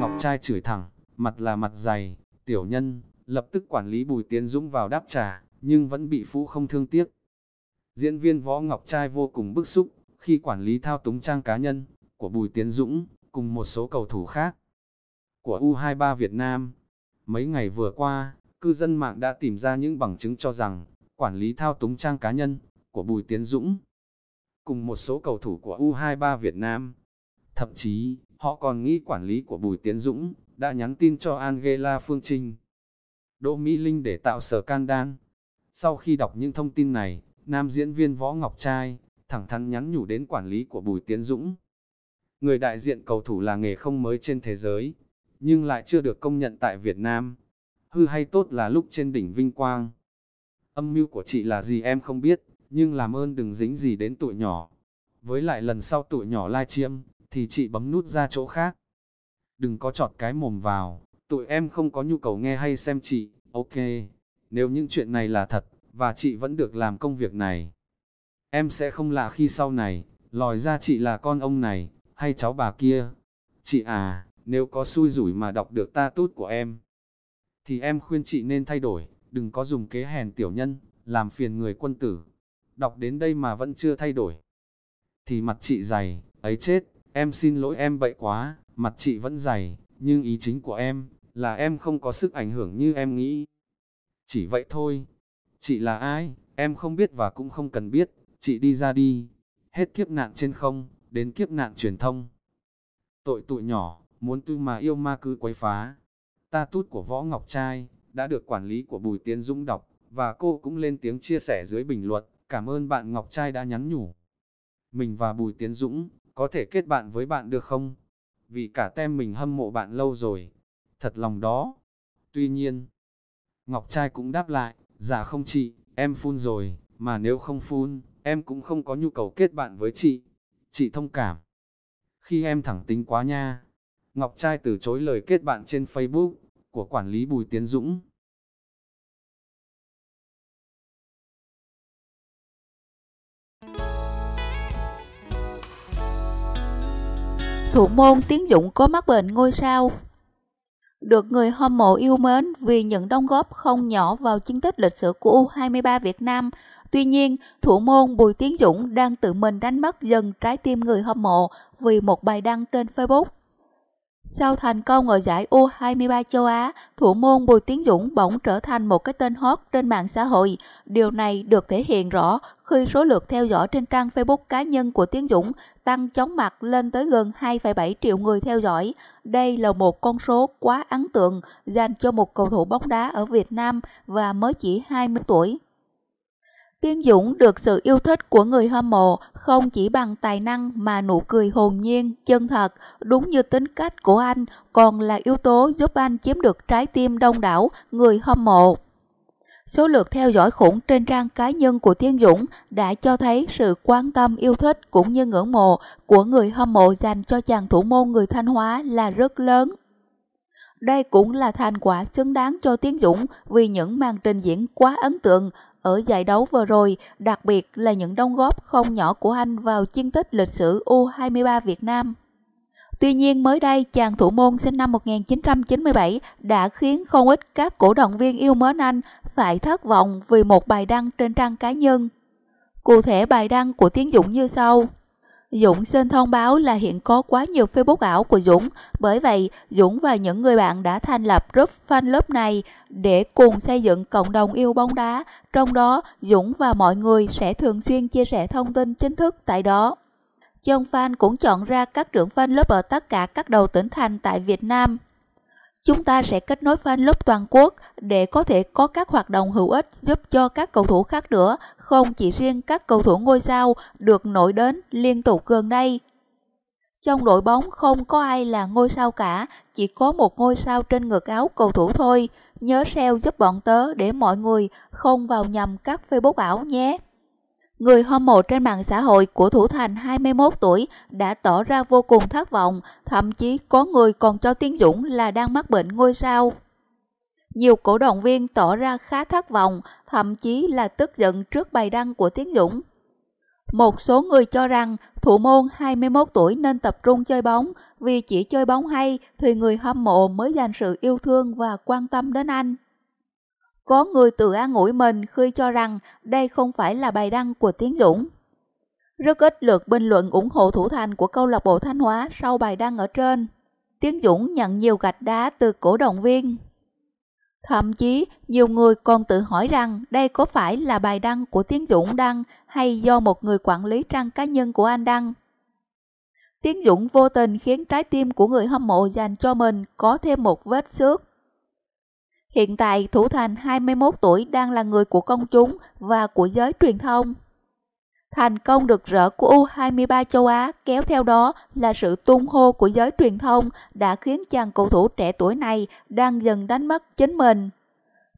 Ngọc Trai chửi thẳng, mặt là mặt dày, tiểu nhân, lập tức quản lý Bùi Tiến Dũng vào đáp trả, nhưng vẫn bị phụ không thương tiếc. Diễn viên Võ Ngọc Trai vô cùng bức xúc, khi quản lý thao túng trang cá nhân, của Bùi Tiến Dũng, cùng một số cầu thủ khác, của U23 Việt Nam. Mấy ngày vừa qua, cư dân mạng đã tìm ra những bằng chứng cho rằng, quản lý thao túng trang cá nhân, của Bùi Tiến Dũng, cùng một số cầu thủ của U23 Việt Nam. Thậm chí, họ còn nghĩ quản lý của Bùi Tiến Dũng, đã nhắn tin cho Angela Phương Trinh. Đỗ Mỹ Linh để tạo sở can đan. Sau khi đọc những thông tin này, nam diễn viên Võ Ngọc Trai, thẳng thắn nhắn nhủ đến quản lý của Bùi Tiến Dũng. Người đại diện cầu thủ là nghề không mới trên thế giới, nhưng lại chưa được công nhận tại Việt Nam. Hư hay tốt là lúc trên đỉnh vinh quang. Âm mưu của chị là gì em không biết, nhưng làm ơn đừng dính gì đến tuổi nhỏ. Với lại lần sau tuổi nhỏ lai chiêm, thì chị bấm nút ra chỗ khác. Đừng có chọt cái mồm vào, tụi em không có nhu cầu nghe hay xem chị, ok. Nếu những chuyện này là thật, và chị vẫn được làm công việc này. Em sẽ không lạ khi sau này, lòi ra chị là con ông này, hay cháu bà kia. Chị à, nếu có xui rủi mà đọc được ta tút của em, thì em khuyên chị nên thay đổi, đừng có dùng kế hèn tiểu nhân, làm phiền người quân tử. Đọc đến đây mà vẫn chưa thay đổi. Thì mặt chị dày, ấy chết, Em xin lỗi em bậy quá, mặt chị vẫn dày, nhưng ý chính của em, là em không có sức ảnh hưởng như em nghĩ. Chỉ vậy thôi, chị là ai, em không biết và cũng không cần biết, chị đi ra đi, hết kiếp nạn trên không, đến kiếp nạn truyền thông. Tội tụi nhỏ, muốn tư mà yêu ma cứ quấy phá. Ta tút của Võ Ngọc Trai, đã được quản lý của Bùi Tiến Dũng đọc, và cô cũng lên tiếng chia sẻ dưới bình luận, cảm ơn bạn Ngọc Trai đã nhắn nhủ. Mình và Bùi Tiến Dũng có thể kết bạn với bạn được không? Vì cả tem mình hâm mộ bạn lâu rồi, thật lòng đó. Tuy nhiên, Ngọc Trai cũng đáp lại, giả dạ không chị, em phun rồi, mà nếu không phun, em cũng không có nhu cầu kết bạn với chị. Chị thông cảm. Khi em thẳng tính quá nha. Ngọc Trai từ chối lời kết bạn trên Facebook của quản lý Bùi Tiến Dũng. thủ môn Tiến Dũng có mắc bệnh ngôi sao. Được người hâm mộ yêu mến vì những đóng góp không nhỏ vào chiến tích lịch sử của U23 Việt Nam. Tuy nhiên, thủ môn Bùi Tiến Dũng đang tự mình đánh mất dần trái tim người hâm mộ vì một bài đăng trên Facebook. Sau thành công ở giải U23 châu Á, thủ môn Bùi Tiến Dũng bỗng trở thành một cái tên hot trên mạng xã hội. Điều này được thể hiện rõ khi số lượt theo dõi trên trang Facebook cá nhân của Tiến Dũng tăng chóng mặt lên tới gần 2,7 triệu người theo dõi. Đây là một con số quá ấn tượng dành cho một cầu thủ bóng đá ở Việt Nam và mới chỉ 20 tuổi. Tiên Dũng được sự yêu thích của người hâm mộ không chỉ bằng tài năng mà nụ cười hồn nhiên, chân thật, đúng như tính cách của anh còn là yếu tố giúp anh chiếm được trái tim đông đảo người hâm mộ. Số lượt theo dõi khủng trên trang cá nhân của Tiên Dũng đã cho thấy sự quan tâm yêu thích cũng như ngưỡng mộ của người hâm mộ dành cho chàng thủ môn người Thanh Hóa là rất lớn. Đây cũng là thành quả xứng đáng cho Tiến Dũng vì những màn trình diễn quá ấn tượng ở giải đấu vừa rồi, đặc biệt là những đóng góp không nhỏ của anh vào chiến tích lịch sử U23 Việt Nam. Tuy nhiên mới đây, chàng thủ môn sinh năm 1997 đã khiến không ít các cổ động viên yêu mến anh phải thất vọng vì một bài đăng trên trang cá nhân. Cụ thể bài đăng của Tiến Dũng như sau – Dũng xin thông báo là hiện có quá nhiều Facebook ảo của Dũng, bởi vậy Dũng và những người bạn đã thành lập group fan lớp này để cùng xây dựng cộng đồng yêu bóng đá, trong đó Dũng và mọi người sẽ thường xuyên chia sẻ thông tin chính thức tại đó. Chân fan cũng chọn ra các trưởng fan lớp ở tất cả các đầu tỉnh thành tại Việt Nam Chúng ta sẽ kết nối fan lớp toàn quốc để có thể có các hoạt động hữu ích giúp cho các cầu thủ khác nữa, không chỉ riêng các cầu thủ ngôi sao được nổi đến liên tục gần đây. Trong đội bóng không có ai là ngôi sao cả, chỉ có một ngôi sao trên ngực áo cầu thủ thôi. Nhớ sale giúp bọn tớ để mọi người không vào nhầm các Facebook ảo nhé. Người hâm mộ trên mạng xã hội của Thủ Thành 21 tuổi đã tỏ ra vô cùng thất vọng, thậm chí có người còn cho Tiến Dũng là đang mắc bệnh ngôi sao. Nhiều cổ động viên tỏ ra khá thất vọng, thậm chí là tức giận trước bài đăng của Tiến Dũng. Một số người cho rằng thủ môn 21 tuổi nên tập trung chơi bóng, vì chỉ chơi bóng hay thì người hâm mộ mới dành sự yêu thương và quan tâm đến anh. Có người tự an ủi mình khi cho rằng đây không phải là bài đăng của Tiến Dũng. Rất ít lượt bình luận ủng hộ thủ thành của câu lạc bộ Thanh Hóa sau bài đăng ở trên. Tiến Dũng nhận nhiều gạch đá từ cổ động viên. Thậm chí, nhiều người còn tự hỏi rằng đây có phải là bài đăng của Tiến Dũng đăng hay do một người quản lý trang cá nhân của anh đăng. Tiến Dũng vô tình khiến trái tim của người hâm mộ dành cho mình có thêm một vết xước. Hiện tại, Thủ Thành 21 tuổi đang là người của công chúng và của giới truyền thông. Thành công được rỡ của U23 châu Á kéo theo đó là sự tung hô của giới truyền thông đã khiến chàng cầu thủ trẻ tuổi này đang dần đánh mất chính mình.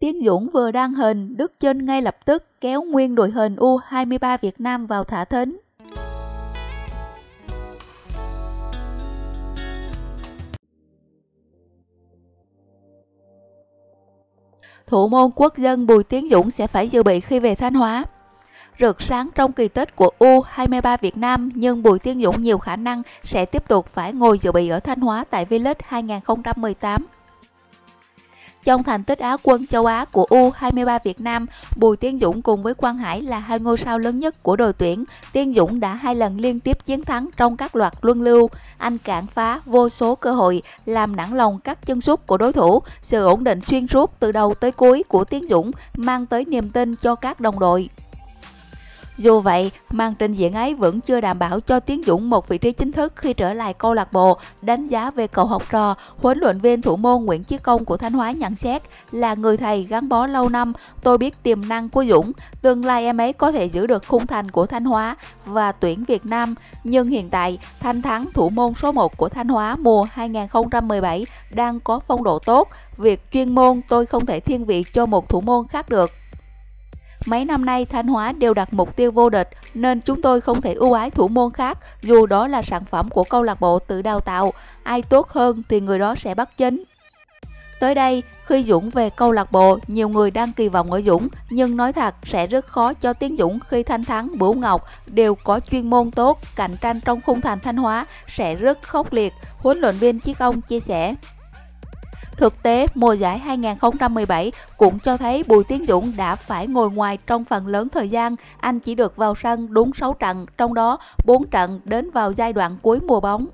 Tiến Dũng vừa đăng hình, Đức Chinh ngay lập tức kéo nguyên đội hình U23 Việt Nam vào thả thính. thủ môn quốc dân Bùi Tiến Dũng sẽ phải dự bị khi về Thanh Hóa. Rực sáng trong kỳ Tết của U23 Việt Nam nhưng Bùi Tiến Dũng nhiều khả năng sẽ tiếp tục phải ngồi dự bị ở Thanh Hóa tại V-League 2018 trong thành tích Á quân châu Á của U23 Việt Nam, Bùi Tiến Dũng cùng với Quang Hải là hai ngôi sao lớn nhất của đội tuyển. Tiến Dũng đã hai lần liên tiếp chiến thắng trong các loạt luân lưu. Anh cản phá vô số cơ hội, làm nản lòng các chân sút của đối thủ. Sự ổn định xuyên suốt từ đầu tới cuối của Tiến Dũng mang tới niềm tin cho các đồng đội. Dù vậy, màn trình diễn ấy vẫn chưa đảm bảo cho Tiến Dũng một vị trí chính thức khi trở lại câu lạc bộ. Đánh giá về cậu học trò, huấn luyện viên thủ môn Nguyễn Chí Công của Thanh Hóa nhận xét là người thầy gắn bó lâu năm, tôi biết tiềm năng của Dũng, tương lai em ấy có thể giữ được khung thành của Thanh Hóa và tuyển Việt Nam. Nhưng hiện tại, Thanh Thắng thủ môn số 1 của Thanh Hóa mùa 2017 đang có phong độ tốt. Việc chuyên môn tôi không thể thiên vị cho một thủ môn khác được. Mấy năm nay Thanh Hóa đều đặt mục tiêu vô địch nên chúng tôi không thể ưu ái thủ môn khác dù đó là sản phẩm của câu lạc bộ tự đào tạo, ai tốt hơn thì người đó sẽ bắt chính. Tới đây, khi Dũng về câu lạc bộ, nhiều người đang kỳ vọng ở Dũng, nhưng nói thật sẽ rất khó cho Tiến Dũng khi Thanh Thắng, Bửu Ngọc đều có chuyên môn tốt, cạnh tranh trong khung thành Thanh Hóa sẽ rất khốc liệt, huấn luyện viên Chiếc công chia sẻ. Thực tế, mùa giải 2017 cũng cho thấy Bùi Tiến Dũng đã phải ngồi ngoài trong phần lớn thời gian. Anh chỉ được vào sân đúng 6 trận, trong đó 4 trận đến vào giai đoạn cuối mùa bóng.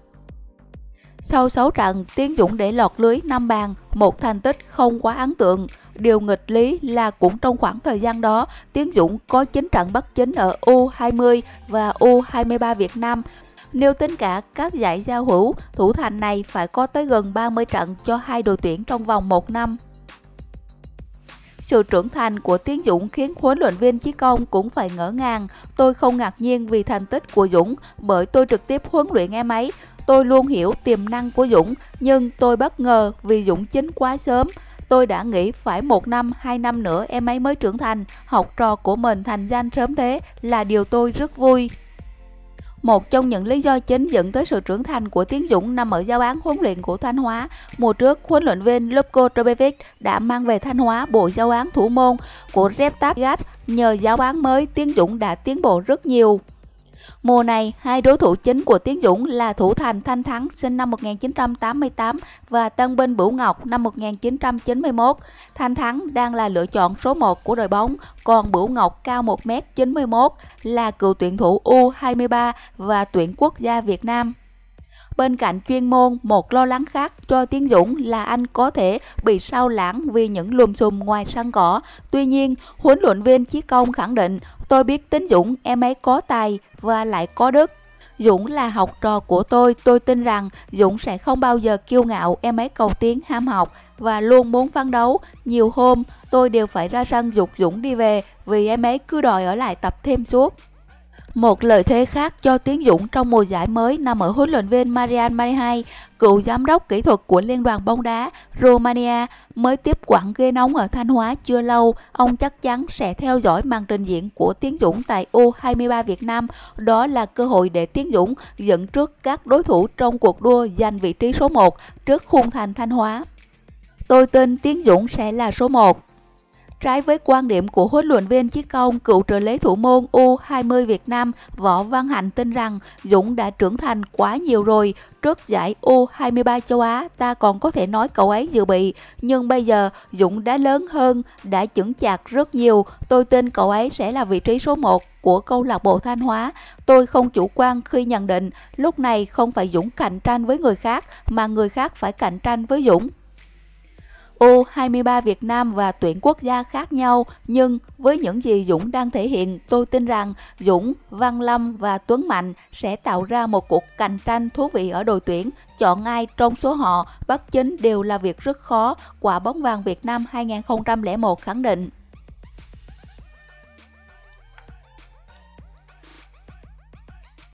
Sau 6 trận, Tiến Dũng để lọt lưới 5 bàn, một thành tích không quá ấn tượng. Điều nghịch lý là cũng trong khoảng thời gian đó, Tiến Dũng có 9 trận bất chính ở U20 và U23 Việt Nam, nếu tính cả các giải giao hữu, thủ thành này phải có tới gần 30 trận cho hai đội tuyển trong vòng một năm. Sự trưởng thành của Tiến Dũng khiến huấn luyện viên Chí Công cũng phải ngỡ ngàng. Tôi không ngạc nhiên vì thành tích của Dũng bởi tôi trực tiếp huấn luyện em ấy. Tôi luôn hiểu tiềm năng của Dũng nhưng tôi bất ngờ vì Dũng chính quá sớm. Tôi đã nghĩ phải một năm, hai năm nữa em ấy mới trưởng thành, học trò của mình thành danh sớm thế là điều tôi rất vui. Một trong những lý do chính dẫn tới sự trưởng thành của Tiến Dũng nằm ở giao án huấn luyện của Thanh Hóa. Mùa trước, huấn luyện viên Lubko Trbevic đã mang về Thanh Hóa bộ giao án thủ môn của Reptat Gat. Nhờ giáo án mới, Tiến Dũng đã tiến bộ rất nhiều. Mùa này, hai đối thủ chính của Tiến Dũng là Thủ Thành Thanh Thắng sinh năm 1988 và Tân Binh Bửu Ngọc năm 1991. Thanh Thắng đang là lựa chọn số 1 của đội bóng, còn Bửu Ngọc cao 1m91 là cựu tuyển thủ U23 và tuyển quốc gia Việt Nam. Bên cạnh chuyên môn, một lo lắng khác cho Tiến Dũng là anh có thể bị sao lãng vì những lùm xùm ngoài sân cỏ. Tuy nhiên, huấn luyện viên Chí Công khẳng định, tôi biết Tiến Dũng em ấy có tài và lại có đức. Dũng là học trò của tôi, tôi tin rằng Dũng sẽ không bao giờ kiêu ngạo em ấy cầu tiến ham học và luôn muốn phấn đấu. Nhiều hôm tôi đều phải ra sân dục Dũng đi về vì em ấy cứ đòi ở lại tập thêm suốt. Một lợi thế khác cho Tiến Dũng trong mùa giải mới nằm ở huấn luyện viên Marian Marihai, cựu giám đốc kỹ thuật của Liên đoàn bóng đá Romania mới tiếp quản ghế nóng ở Thanh Hóa chưa lâu. Ông chắc chắn sẽ theo dõi màn trình diễn của Tiến Dũng tại U23 Việt Nam. Đó là cơ hội để Tiến Dũng dẫn trước các đối thủ trong cuộc đua giành vị trí số 1 trước khung thành Thanh Hóa. Tôi tin Tiến Dũng sẽ là số 1 trái với quan điểm của huấn luyện viên Chí Công, cựu trợ lý thủ môn U20 Việt Nam Võ Văn Hạnh tin rằng Dũng đã trưởng thành quá nhiều rồi. Trước giải U23 châu Á, ta còn có thể nói cậu ấy dự bị, nhưng bây giờ Dũng đã lớn hơn, đã chững chạc rất nhiều. Tôi tin cậu ấy sẽ là vị trí số 1 của câu lạc bộ Thanh Hóa. Tôi không chủ quan khi nhận định lúc này không phải Dũng cạnh tranh với người khác mà người khác phải cạnh tranh với Dũng. U23 Việt Nam và tuyển quốc gia khác nhau, nhưng với những gì Dũng đang thể hiện, tôi tin rằng Dũng, Văn Lâm và Tuấn Mạnh sẽ tạo ra một cuộc cạnh tranh thú vị ở đội tuyển. Chọn ai trong số họ, bất chính đều là việc rất khó, quả bóng vàng Việt Nam 2001 khẳng định.